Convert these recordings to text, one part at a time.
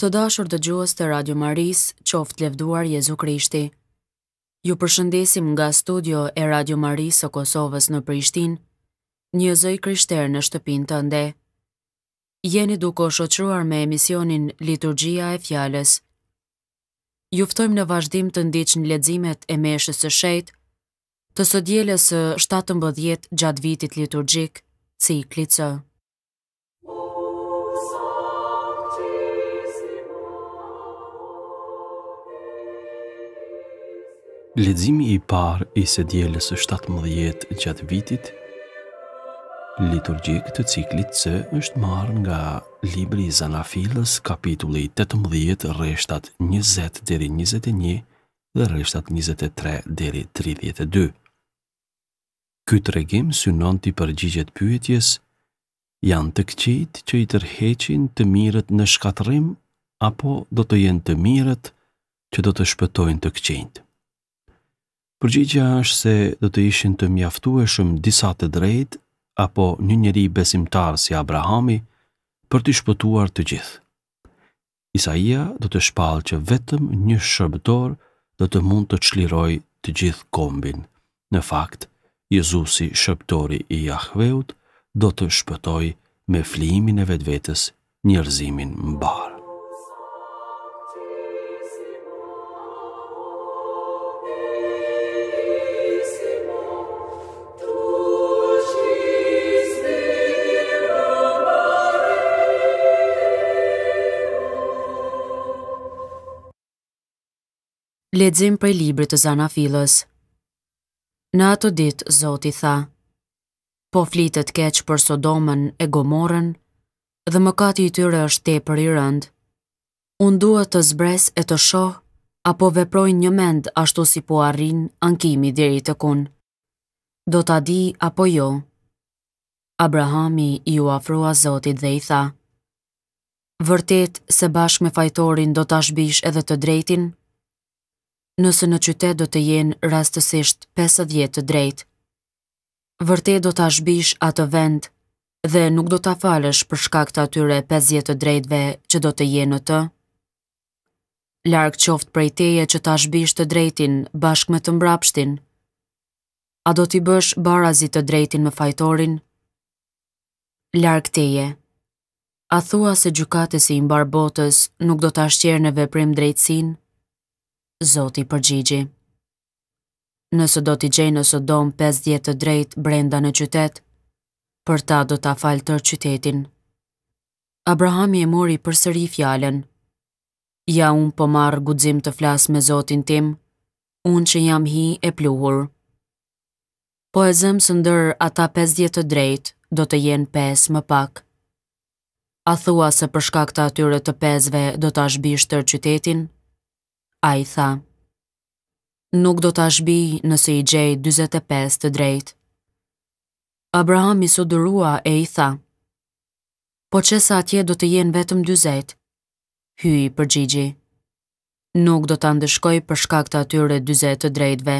Të dashur të gjuës të Radio Maris, qoftë lefduar Jezu Krishti. Ju përshëndesim nga studio e Radio Maris o Kosovës në Prishtin, një zëj krishter në shtëpin të ndeh. Jeni duko shoqruar me emisionin Liturgia e Fjales. Juftojmë në vazhdim të ndiqë në ledzimet e meshës së shejt, të së djeles së 7. bëdhjet gjatë vitit liturgjik, si i klicë. Ledzimi i par i së djeles së 7. bëdhjet gjatë vitit liturgjik të ciklit C është marrë nga Libri i Zanafilës, kapitulli 18, rreshtat 20 deri 21 dhe rreshtat 23 deri 32. Ky tregim synon ti përgjigjet pyetjes janë të këqit që i tërheqin të mirët në shkatrim, apo do të jenë të mirët që do të shpëtojnë të këqinjt. Përgjigja është se do të ishin të mjaftueshëm disa të drejtë apo një njeri besimtar si Abrahami, për të shpëtuar të gjithë. Isaia do të shpalë që vetëm një shërbëtor do të mund të qliroj të gjithë kombin. Në fakt, Jezusi shërbëtori i jahveut do të shpëtoj me flimin e vetëvetës njerëzimin më barë. Ledzim për libri të zana filës Në ato dit, Zoti tha Po flitet keq për Sodomen e Gomorën Dhe më kati i tyre është te për i rënd Unë duhet të zbres e të shoh Apo veprojnë një mend ashtu si po arrin Ankimi diri të kun Do t'a di apo jo Abrahami ju afrua Zotit dhe i tha Vërtet se bashk me fajtorin do t'a shbish edhe të drejtin nëse në qytet do të jenë rastësisht 50 të drejtë. Vërtet do të ashbish atë vend dhe nuk do të falësh për shkak të atyre 50 të drejtëve që do të jenë të? Larkë qoftë prej teje që të ashbish të drejtin bashk me të mbrapshtin? A do t'i bësh barazit të drejtin me fajtorin? Larkë teje, a thua se gjukatesi i mbar botës nuk do të ashtjerë në veprim drejtsinë? Zoti përgjigji. Nëse do t'i gjejnë në Sodom 50 të drejt brenda në qytet, për ta do t'a falë tër qytetin. Abrahami e mori për sëri fjallën. Ja unë po marë gudzim të flasë me Zotin tim, unë që jam hi e pluhur. Po e zëmë së ndërë ata 50 të drejt, do të jenë 5 më pak. A thua se përshka këta atyre të pesve do t'a shbish tër qytetin? a i tha. Nuk do të ashbi nëse i gjej 25 të drejt. Abraham i sudurua e i tha. Po që sa atje do të jenë vetëm 20? hyi i përgjigji. Nuk do të ndëshkoj për shkak të atyre 20 të drejtve.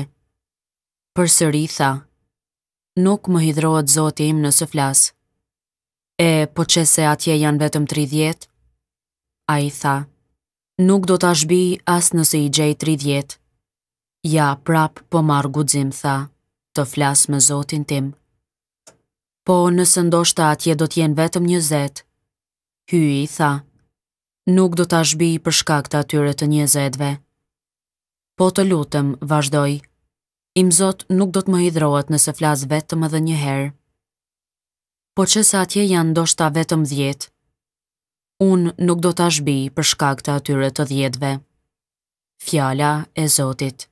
Për sëri tha. Nuk më hidrohet zoti im nëse flasë. E, po që se atje janë vetëm 30? A i A i tha nuk do t'a shbi as nëse i gjej 30. Ja, prap po marr guxim tha, të flas me Zotin tim. Po nëse ndoshta atje do të jenë vetëm 20. i tha, nuk do t'a shbi për shkak të atyre të 20-ve. Po të lutem, vazhdoi. Im Zot nuk do të më hidhrohet nëse flas vetëm edhe një herë. Po që sa atje janë ndoshta vetëm 10 unë nuk do të ashbi për shkak të atyre të djedve. Fjala e Zotit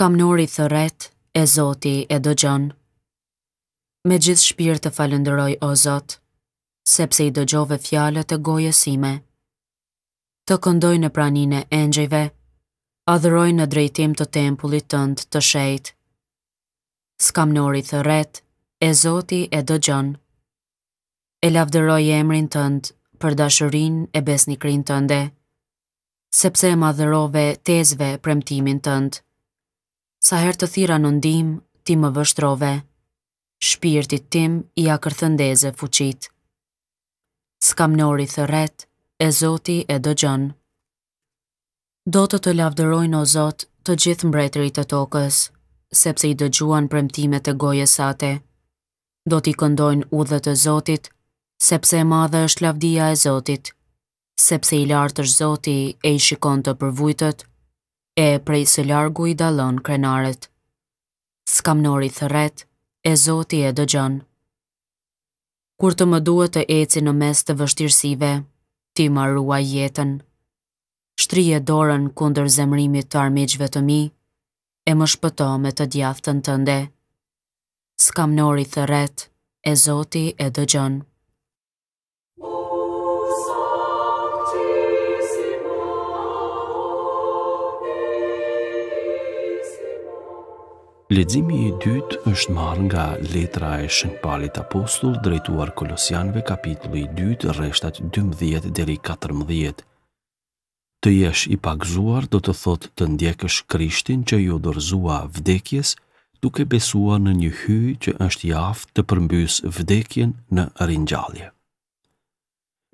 kam nori thëret, e zoti e do gjonë me gjithë shpirë të falëndëroj o Zotë, sepse i dëgjove fjalët e gojësime. Të këndoj në pranine engjëjve, adhëroj në drejtim të tempullit tëndë të shejtë. Skam nori të retë, e Zoti e dëgjon. E lavdëroj emrin tëndë për dashërin e besnikrin tënde, sepse e madhërove tezve premtimin tëndë. Sa her të thira në ndim, ti më vështrove shpirtit tim i akërthëndeze kërthëndeze fuqit. Skamnori nori thëret, e zoti e dëgjon. Do të të lavdërojnë o zot të gjithë mbretërit të tokës, sepse i dëgjuan premtimet e goje sate. Do t'i këndojnë udhët e të zotit, sepse e madhe është lavdia e zotit, sepse i lartë është zoti e i shikon të përvujtët, e prej së largu i dalon krenaret. Skam nori thëretë, e Zoti e dëgjon. Kur të më duhet të eci në mes të vështirësive, ti më ruaj jetën. Shtrije dorën kundër zemrimit të armiqve të mi, e më shpëto me të djathën tënde. Skam nori thëret, e Zoti e dëgjon. Ledzimi i dytë është marrë nga letra e shënpalit apostull drejtuar kolosianve kapitlu i dytë reshtat 12 14. Të jesh i pakzuar do të thot të ndjekësh krishtin që ju dorzua vdekjes duke besua në një hy që është jaft të përmbys vdekjen në rinjallje.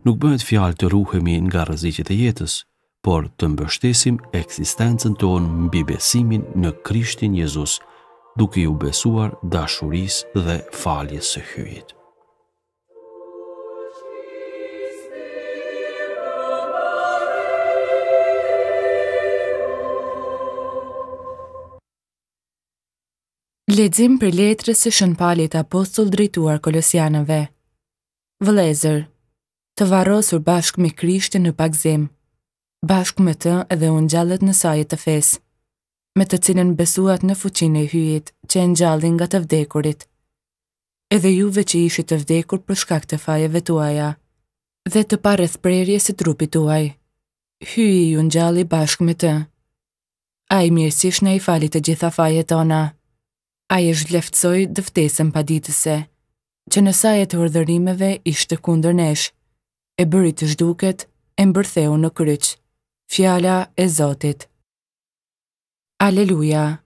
Nuk bëhet fjalë të ruhemi nga rëzicit e jetës, por të mbështesim eksistencën tonë mbi besimin në krishtin Jezusë, duke ju besuar dashuris dhe faljes së hyjit. Ledzim për letrës e shënpalit apostol drejtuar kolosianëve. Vëlezër, të varosur bashkë me krishtin në pakzim, bashkë me të edhe unë gjallët në sajët të fesë me të cilën besuat në fuqin e hyjit që e njallin nga të vdekurit. Edhe juve që ishi të vdekur për shkak të fajeve tuaja, dhe të pare thprerje si trupit tuaj. Hyji ju njalli bashk me të. A i mirësish në i falit të gjitha faje tona. A i është leftsoj dëftesën pa ditëse, që në sajet të urdhërimeve ishte kundër nesh, e bërit të zhduket, e mbërtheu në kryqë. Fjala e Zotit. Aleluja.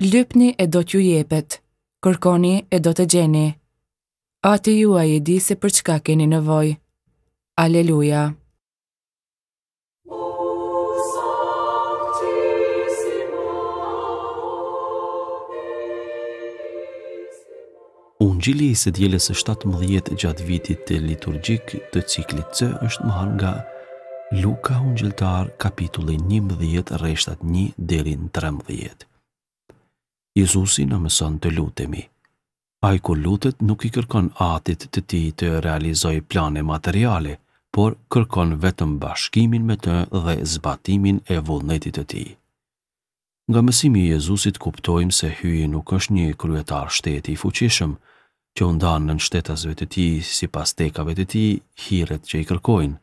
Lypni e do t'ju jepet, kërkoni e do të gjeni. Ati ju a i di se për çka keni në voj. Aleluja. Gjili i së djeles e 17 gjatë vitit të liturgjik të ciklit C është mëhan nga Luka Ungjëltar, kapitulli 11, reshtat 1 deri në 13. Jezusi në mëson të lutemi. A i lutet nuk i kërkon atit të ti të realizoj plane materiale, por kërkon vetëm bashkimin me të dhe zbatimin e vullnetit të ti. Nga mësimi Jezusit kuptojmë se hyi nuk është një kryetar shteti i fuqishëm, që ndanë në shtetasve të ti si pas tekave të ti hiret që i kërkojnë,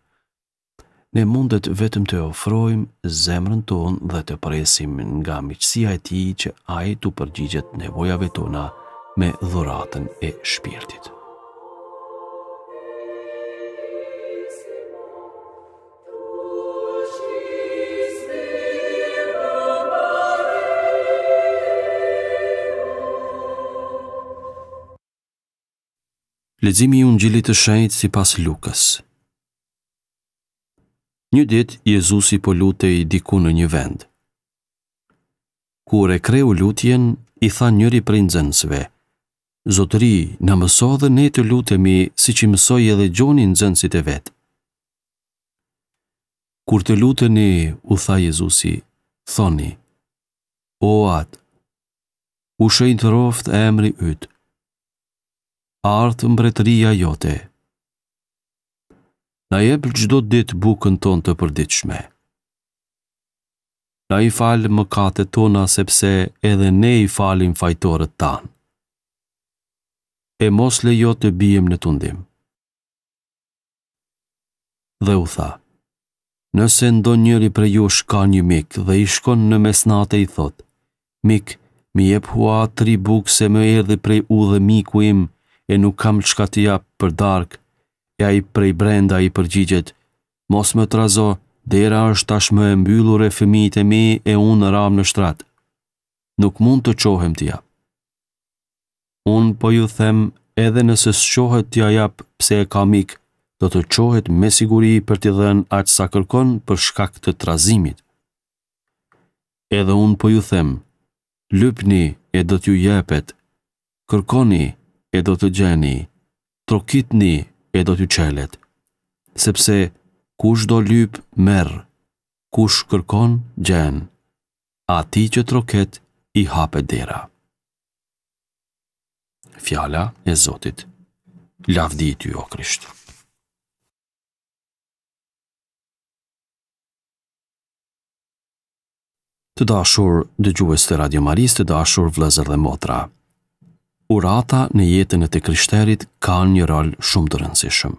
ne mundet vetëm të ofrojmë zemrën tonë dhe të presim nga miqësia e ti që ai të përgjigjet nevojave tona me dhuratën e shpirtit. Lezimi i unë gjilit të shajtë si pas Lukës, Një dit, Jezusi po lutej diku në një vend. Kur e kreu lutjen, i tha njëri për nëzënësve. Zotëri, në mëso dhe ne të lutemi si që mësoj edhe gjoni nëzënësit e vetë. Kur të luteni, u tha Jezusi, thoni, O atë, u shëjnë të roftë e emri ytë, artë mbretëria jote, Na jep gjdo dit bukën ton të përdiqme. Na i falë më kate tona sepse edhe ne i falim fajtorët tanë. E mos le jo të bijem në tundim. Dhe u tha, nëse ndo njëri për ju shka një mik dhe i shkon në mesnate i thot, mik, mi e hua tri buk se me erdi prej u dhe miku im e nuk kam qka të japë për darkë, e a i prej brenda i përgjigjet, mos më të razo, dera është tashmë e mbyllur e fëmijit e mi e unë në ramë në shtratë. Nuk mund të qohem tja. Unë po ju them edhe nëse së qohet tja japë pse e ka mikë, do të qohet me siguri për t'i dhenë atë sa kërkon për shkak të trazimit. Edhe unë po ju them, lypni e do t'ju jepet, kërkoni e do të gjeni, trokitni e do t'ju qelet, sepse kush do lyp merë, kush kërkon gjenë, a ti që troket i hape dera. Fjala e Zotit, Lavdi t'ju o krisht. Të dashur dëgjues të Radio Maris, të dashur vlezër dhe motra, urata në jetën e të kryshterit ka një rol shumë të rëndësishëm.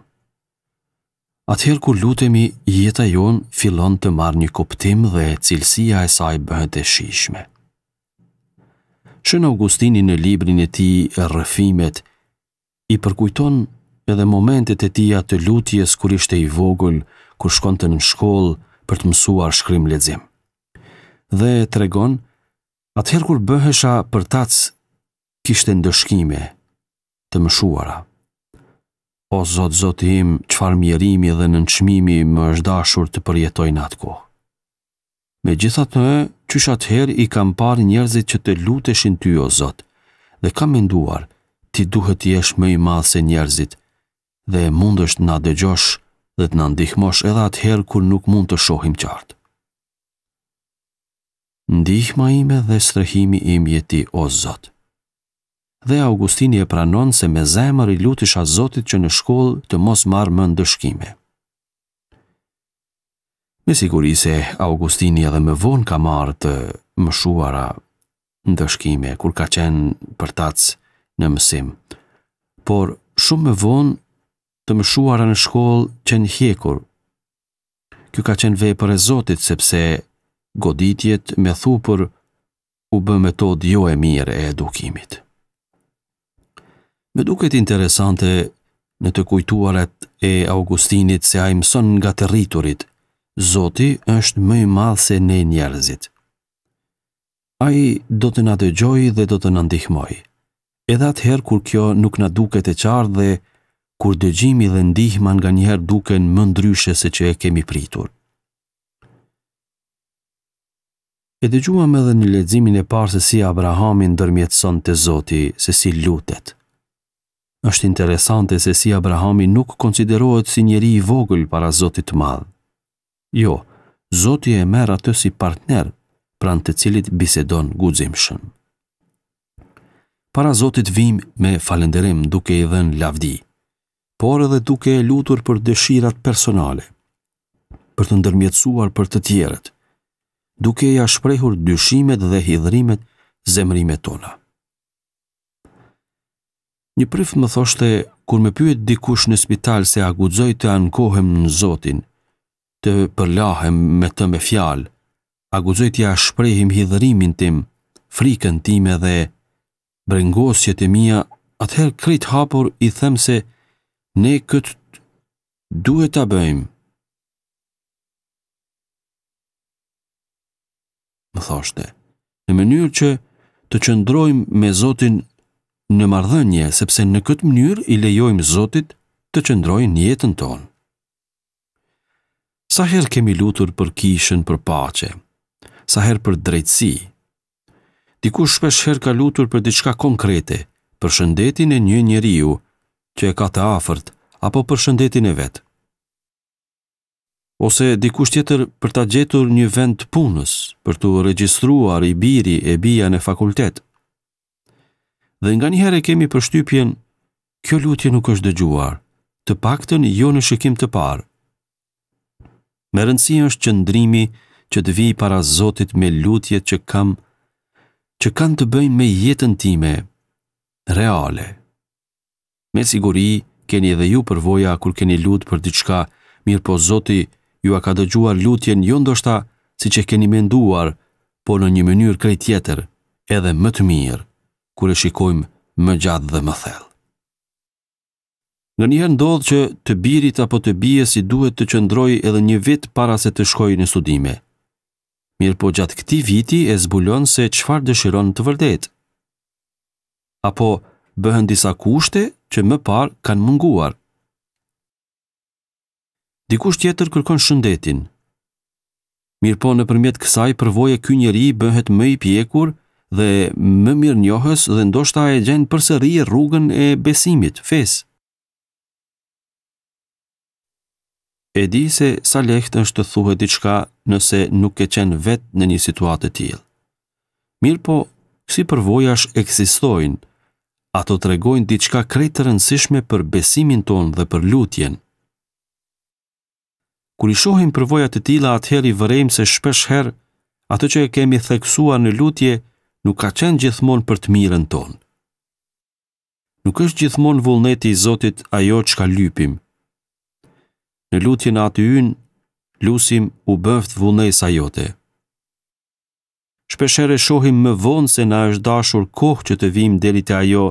Atëherë kur lutemi, jeta jon fillon të marrë një koptim dhe cilësia e saj bëhet e shishme. Shënë Augustini në librin e ti rëfimet, i përkujton edhe momentet e tia të lutjes kur ishte i vogël, kur shkon të në shkollë për të mësuar shkrim ledzim. Dhe tregon, atëherë kur bëhesha për tacë kishte ndëshkime të mëshuara. O Zot Zoti im, çfarë mjerimi dhe nënçmimi më është dashur të përjetoj në atë kohë. Megjithatë, çysh atëherë i kam parë njerëzit që të luteshin ty o Zot, dhe kam menduar, ti duhet të jesh më i madh se njerëzit, dhe mund është na dëgjosh dhe të na ndihmosh edhe atëherë kur nuk mund të shohim qartë. Ndihma ime dhe strehimi im je ti o Zot dhe Augustini e pranon se me zemër i lutisha Zotit që në shkollë të mos marrë më ndëshkime. Me siguri se Augustini edhe më vonë ka marrë të mëshuara ndëshkime kur ka qenë për tacë në mësim, por shumë më vonë të mëshuara në shkollë qenë hjekur. Kjo ka qenë vej për e Zotit sepse goditjet me thupër u bë metod jo e mirë e edukimit. Me duket interesante në të kujtuarat e Augustinit se a imëson mëson nga të rriturit, Zoti është më i madhë se ne njerëzit. A i do të na dëgjoj dhe do të nëndihmoj. ndihmoj. Edhe atëherë kur kjo nuk në duket e qarë dhe kur dëgjimi dhe ndihma nga njerë duken më ndryshe se që e kemi pritur. E dëgjuam edhe në ledzimin e parë se si Abrahamin dërmjetëson të Zoti, se si lutet është interesante se si Abrahami nuk konsiderohet si njeri i vogël para Zotit të madhë. Jo, Zotit e merë atë si partner, pranë të cilit bisedon guzimshën. Para Zotit vim me falenderim duke i dhenë lavdi, por edhe duke e lutur për dëshirat personale, për të ndërmjetësuar për të tjerët, duke i ashprehur dyshimet dhe hidhrimet zemrimet tona. Një prift më thoshte, kur me pyet dikush në spital se a guzoj të ankohem në Zotin, të përlahem me të me fjalë, a guzoj të ja shprehim hidhërimin tim, frikën time dhe brengosjet e mija, atëherë krit hapur i them se ne këtë duhet të bëjmë. Më thoshte, në mënyrë që të qëndrojmë me Zotin Në mardhënje, sepse në këtë mënyrë i lejojmë Zotit të qëndrojnë jetën tonë. Sa her kemi lutur për kishën për pace, sa her për drejtësi, diku shpesh her ka lutur për diçka konkrete, për shëndetin e një njeriu që e ka të afert, apo për shëndetin e vetë. Ose diku shtjetër për të gjetur një vend punës për të regjistruar i biri e bia në fakultetë, dhe nga një herë kemi përshtypjen kjo lutje nuk është dëgjuar, të paktën jo në shikim të parë. Me rëndësi është që ndrimi që të vi para Zotit me lutjet që kam, që kanë të bëjnë me jetën time reale. Me siguri keni edhe ju përvoja kur keni lutë për diçka, mirë po Zoti ju a ka dëgjuar lutjen jo ndoshta si që keni menduar, po në një mënyrë krejt tjetër edhe më të mirë kur e shikojmë më gjatë dhe më thellë. Në njëherë ndodhë që të birit apo të bije si duhet të qëndroj edhe një vit para se të shkoj në studime. Mirë po gjatë këti viti e zbulon se qfar dëshiron të vërdet. Apo bëhen disa kushte që më par kanë munguar. Dikusht jetër kërkon shëndetin. Mirë po në përmjet kësaj përvoje kënjëri bëhet më i pjekur dhe më mirë njohës dhe ndoshta e gjenë përsëri rrugën e besimit, fes. E di se sa lehtë është të thuhe diçka nëse nuk e qenë vetë në një situatë të tjilë. Mirë po, si përvojash eksistojnë, ato të regojnë diçka krejtë rëndësishme për besimin tonë dhe për lutjen. Kur i shohim përvojat të tila atëheri vërejmë se shpesh herë, atë që e kemi theksuar në lutje, nuk ka qenë gjithmonë për të mirën tonë. Nuk është gjithmonë vullneti i Zotit ajo që ka lypim. Në lutjen e yn, ynë, lusim u bëft te. jote. Shpeshere shohim më vonë se na është dashur kohë që të vim deri te ajo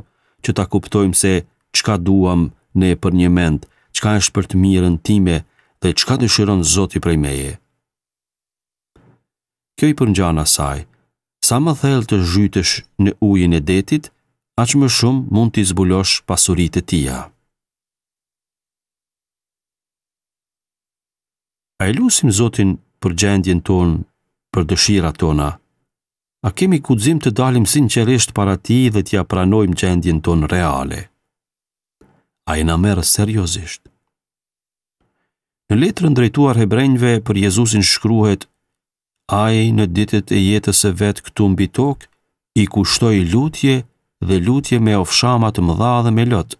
që ta kuptojmë se çka duam ne për një mend, çka është për të mirën time dhe çka dëshiron Zoti prej meje. Kjo i përngjan asaj sa më thellë të zhytësh në ujin e detit, aq më shumë mund të zbulosh pasuritë e tija. A e lusim Zotin për gjendjen tonë, për dëshira tona? A kemi kudzim të dalim sinqeresht para ti dhe t'ja pranojmë gjendjen tonë reale? A e në merë seriosisht? Në letrën drejtuar hebrejnve për Jezusin shkruhet Ai në ditët e jetës së vet këtu mbi tokë, i kushtoi lutje dhe lutje me ofshama të mëdha dhe me lot.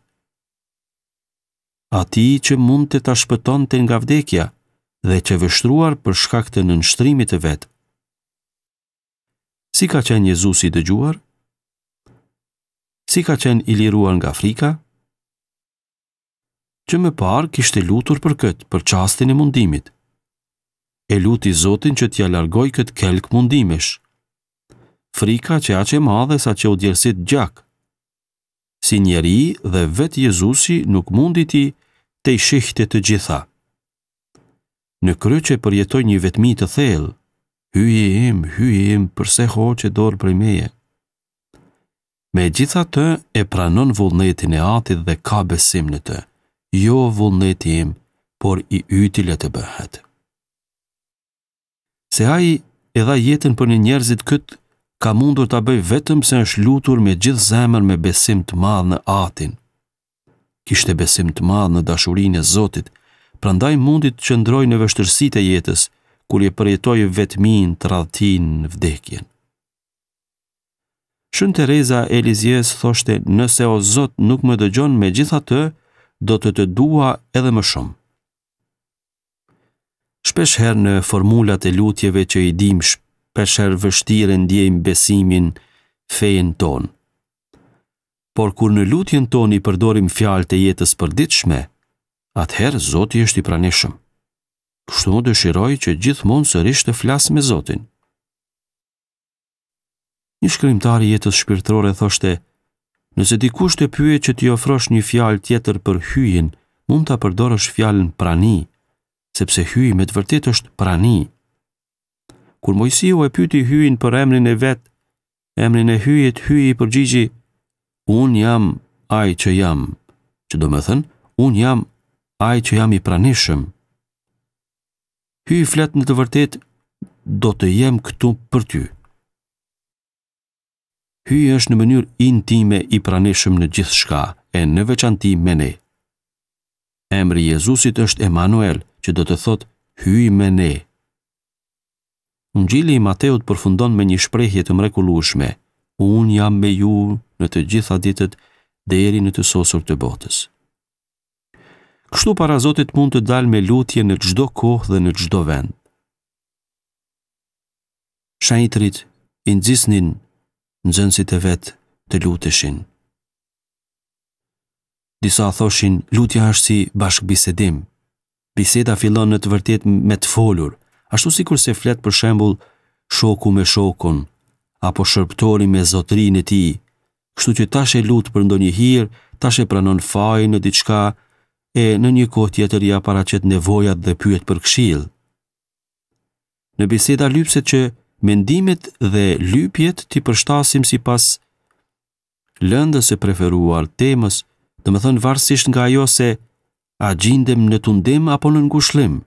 Ati që mund të ta shpëtonte nga vdekja dhe që vështruar për shkak të nënshtrimit të vet. Si ka qenë Jezusi i dëgjuar? Si ka qenë i liruar nga frika? Që më parë kishte lutur për këtë, për çastin e mundimit e luti Zotin që t'ja largoj këtë kelk mundimesh. Frika që a e madhe sa që u djersit gjak. Si njeri dhe vetë Jezusi nuk mundi ti të i shihte të gjitha. Në kry që përjetoj një vetmi të thellë, hyje im, hyje im, përse ho që dorë për meje. Me gjitha të e pranon vullnetin e atit dhe ka besim në të, jo vullneti im, por i ytile të bëhetë se ai e dha jetën për një njerëzit këtë ka mundur ta bëj vetëm se është lutur me gjithë zemrën me besim të madh në Atin. Kishte besim të madh në dashurinë e Zotit, prandaj mundi të qëndrojë në vështirësitë e jetës kur i përjetoi vetmin, tradhtin, vdekjen. Shën Tereza e Lizjes thoshte, nëse o Zot nuk më dëgjon me të, do të të dua edhe më shumë. Shpesher në formulat e lutjeve që i dim shpesher vështire ndjejmë besimin fein ton. Por kur në lutjen ton i përdorim fjalë të jetës për atëherë Zoti është i praneshëm. Kështu më dëshiroj që gjithmonë sërish të flasë me Zotin. Një shkrimtar i jetës shpirtërore thoshte, nëse dikush të pyet që t'i ofrosh një fjalë tjetër për hyjin, mund t'a përdorësh fjalën prani, sepse hyi me të vërtet është prani. Kur Mojsiu e pyti hyin për emrin e vet, emrin e hyjit hyi i përgjigji, unë jam aj që jam, që do me thënë, unë jam aj që jam i pranishëm. Hyi flet në të vërtet, do të jem këtu për ty. Hyi është në mënyrë intime i pranishëm në gjithë shka, e në veçanti me ne. Emri Jezusit është Emanuel, që do të thot hyj me ne. Ungjili i Mateut përfundon me një shprehje të mrekullueshme. Un jam me ju në të gjitha ditët deri në të sosur të botës. Kështu para Zotit mund të dalë me lutje në gjdo kohë dhe në gjdo vend. Shajitrit, indzisnin në zënsit e vetë të luteshin. Disa thoshin, lutja është si bashkëbisedim, biseda fillon në të vërtet me të folur, ashtu si kur se flet për shembul shoku me shokun, apo shërptori me zotrin e ti, kështu që tash e lutë për ndonjë hirë, tash e pranon faj në diçka, e në një kohë tjetër ja paracet nevojat dhe pyet për kshil. Në biseda lypset që mendimet dhe lypjet ti përshtasim si pas lëndës e preferuar temës, dhe më thënë varsisht nga jo se a gjindem në tundem apo në ngushlim,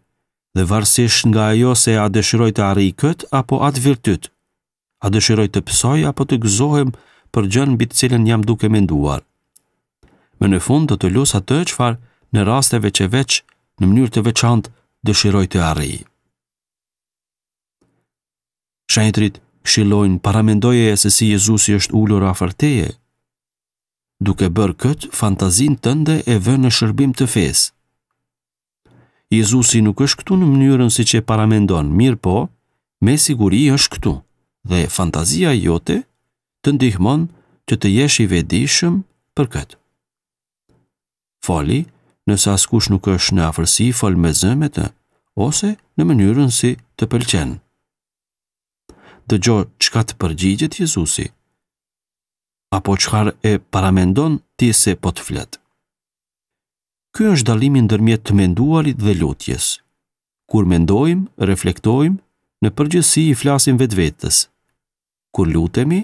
dhe varsish nga ajo se a dëshiroj të arri këtë apo atë virtyt, a dëshiroj të pësoj apo të gëzohem për gjënë bitë cilën jam duke me nduar. Me në fund të të lusë atë të qfarë në rasteve që veç, në mënyrë të veçantë, dëshiroj të arri. Shëndrit, shilojnë, paramendoje e se si Jezusi është ullur a fërteje, duke bërë këtë fantazin tënde e vë në shërbim të fesë. Jezusi nuk është këtu në mënyrën si që paramendon, mirë po, me siguri është këtu, dhe fantazia jote të ndihmon që të jesh i vedishëm për këtë. Foli, nëse askush nuk është në afërsi, fol me zëmet të, ose në mënyrën si të pëlqen. Dëgjo çka të përgjigjet Jezusi apo qëfar e paramendon ti se po të fletë. Ky është dalimin ndërmjet të menduarit dhe lutjes. Kur mendojmë, reflektojmë, në përgjësi i flasim vetë vetës. Kur lutemi,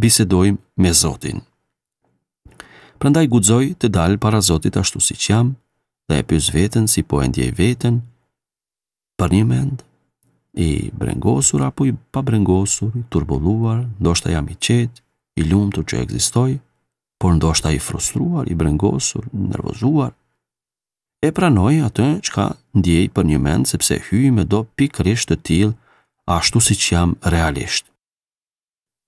bisedojmë me Zotin. Prandaj guxoj të dal para Zotit ashtu siç jam dhe e pyes veten si po e ndjej veten për një mend i brengosur apo i pa brengosur, turbulluar, ndoshta jam i qetë, i lumtur që ekzistoj, por ndoshta i frustruar, i brengosur, nervozuar, e pranoj atë që ka ndjej për një mend sepse hyj me do pikrisht të tilë ashtu si që jam realisht.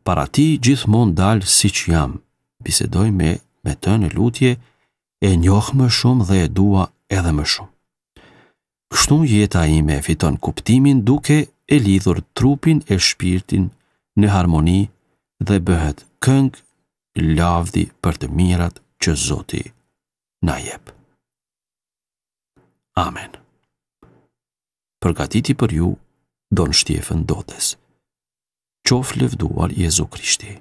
Para ti gjithmon dalë si që jam, bisedoj me me të në lutje, e njoh më shumë dhe e dua edhe më shumë. Kështu jeta ime fiton kuptimin duke e lidhur trupin e shpirtin në harmoni dhe bëhet këngë lavdi për të mirat që Zoti na jep. Amen. Përgatiti për ju, Don Shtjefën Dotes. Qof lëvduar Jezu Krishti.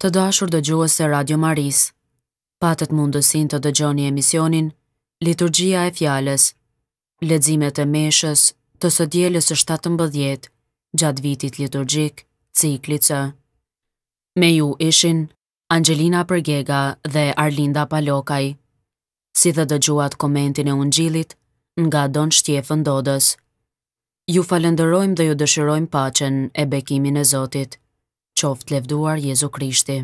të dashur dëgjuës se Radio Maris, patët mundësin të dëgjoni emisionin Liturgia e Fjales, ledzimet e meshës të së djeles së 17, gjatë vitit liturgjik, së. Me ju ishin Angelina Përgega dhe Arlinda Palokaj, si dhe dëgjuat komentin e gjilit nga Don Shtjefën Dodës. Ju falenderojmë dhe ju dëshirojmë pacen e bekimin e Zotit qoftë levduar Jezu Krishti.